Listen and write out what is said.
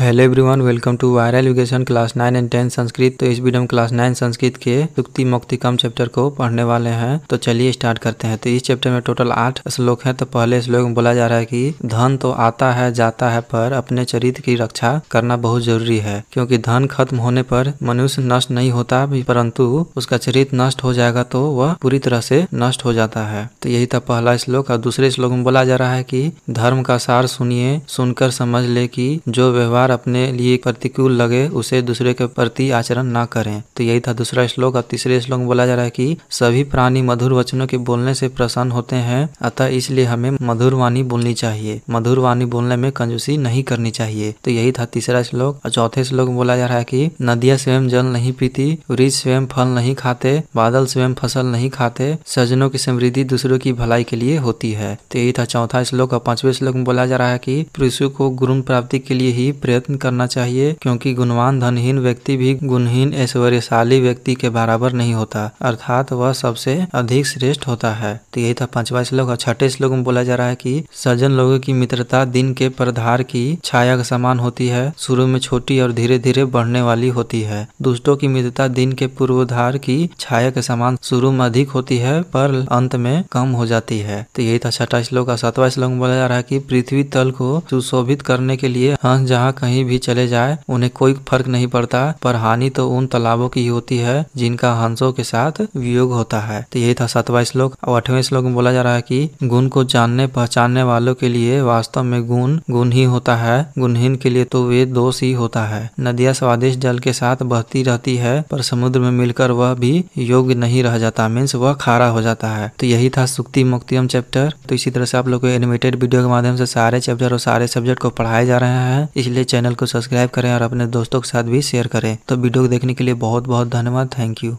hello everyone welcome to Viral Education class nine and ten Sanskrit तो इस video में class nine Sanskrit के युक्ति कम चैप्टर को पढ़ने वाले हैं तो चलिए स्टार्ट करते हैं तो इस चैप्टर में टोटल आठ श्लोक हैं तो पहले श्लोक में बोला जा रहा है कि धन तो आता है जाता है पर अपने चरित्र की रक्षा करना बहुत जरूरी है क्योंकि धन खत्म होने पर मनुष्य नष्ट नहीं होता परंतु उसका चरित्र नष्ट हो जाएगा तो वह पूरी तरह से नष्ट हो जाता है तो यही था पहला श्लोक और दूसरे श्लोक में बोला जा रहा है की धर्म का सार सुनिए सुनकर समझ ले की जो व्यवहार व्यवहार अपने लिए प्रतिकूल लगे उसे दूसरे के प्रति आचरण ना करें तो यही था दूसरा श्लोक और तीसरे श्लोक में बोला जा रहा है कि सभी प्राणी मधुर वचनों के बोलने से प्रसन्न होते हैं अतः इसलिए हमें मधुर वाणी बोलनी चाहिए मधुर वाणी बोलने में कंजूसी नहीं करनी चाहिए तो यही था तीसरा श्लोक और चौथे श्लोक में बोला जा रहा है की नदियां स्वयं जल नहीं पीती वृक्ष स्वयं फल नहीं खाते बादल स्वयं फसल नहीं खाते सजनों की समृद्धि दूसरों की भलाई के लिए होती है तो यही था चौथा श्लोक और पांचवें श्लोक में बोला जा रहा है की पुरुषों को गुरु प्राप्ति के लिए ही प्रेरित प्रयत्न करना चाहिए क्योंकि गुणवान धनहीन व्यक्ति भी गुणहीन ऐश्वर्यशाली व्यक्ति के बराबर नहीं होता अर्थात वह सबसे अधिक श्रेष्ठ होता है तो यही था पांचवा श्लोक और छठे श्लोक में बोला जा रहा है की सज्जन लोगों की मित्रता दिन के प्रधार की छाया के समान होती है शुरू में छोटी और धीरे धीरे बढ़ने वाली होती है दुष्टों की मित्रता दिन के पूर्वधार की छाया के समान शुरू में अधिक होती है पर अंत में कम हो जाती है तो यही था छठा श्लोक और सातवा श्लोक में बोला जा रहा है की पृथ्वी तल को सुशोभित करने के लिए हंस जहाँ कहीं भी चले जाए उन्हें कोई फर्क नहीं पड़ता पर हानि तो उन तालाबों की होती है जिनका हंसों के साथ वियोग होता है तो यही था सातवा श्लोक और आठवें श्लोक में बोला जा रहा है की गुण को जानने पहचानने वालों के लिए वास्तव में गुण गुण ही होता है गुणहीन के लिए तो वे दोष ही होता है नदियां स्वादिष्ट जल के साथ बहती रहती है पर समुद्र में मिलकर वह भी योग्य नहीं रह जाता मीन्स वह खारा हो जाता है तो यही था सुक्ति मुक्तियम चैप्टर तो इसी तरह से आप लोग को एनिमेटेड वीडियो के माध्यम से सारे चैप्टर और सारे सब्जेक्ट को पढ़ाए जा रहे हैं इसलिए चैनल को सब्सक्राइब करें और अपने दोस्तों के साथ भी शेयर करें तो वीडियो को देखने के लिए बहुत बहुत धन्यवाद थैंक यू